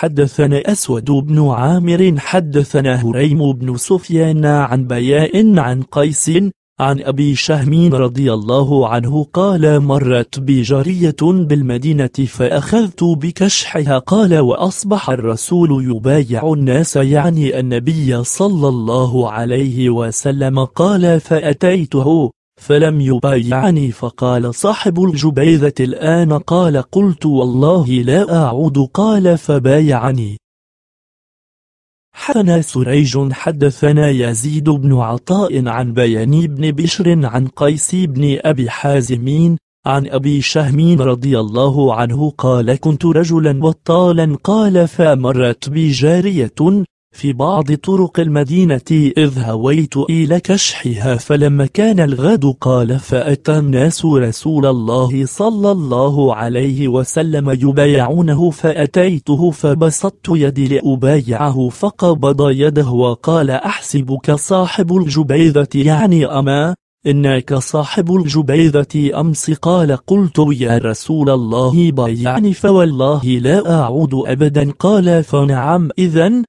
حدثنا أسود بن عامر حدثنا هريم بن سفيان عن بياء عن قيس عن أبي شهم رضي الله عنه قال مرت بي جارية بالمدينة فأخذت بكشحها قال وأصبح الرسول يبايع الناس يعني النبي صلى الله عليه وسلم قال فأتيته فلم يبايعني فقال صاحب الجبيذة الآن قال قلت والله لا أعود قال فبايعني حدثنا سريج حدثنا يزيد بن عطاء عن بياني بن بشر عن قيس بن أبي حازمين عن أبي شهمين رضي الله عنه قال كنت رجلا وطالا قال فمرت بي جارية في بعض طرق المدينة إذ هويت إلى كشحها فلما كان الغد قال فأتى الناس رسول الله صلى الله عليه وسلم يبايعونه فأتيته فبسطت يدي لأبايعه فقبض يده وقال أحسبك صاحب الجبيذة يعني أما إنك صاحب الجبيذة أمس قال قلت يا رسول الله بايعني فوالله لا أعود أبدا قال فنعم إذن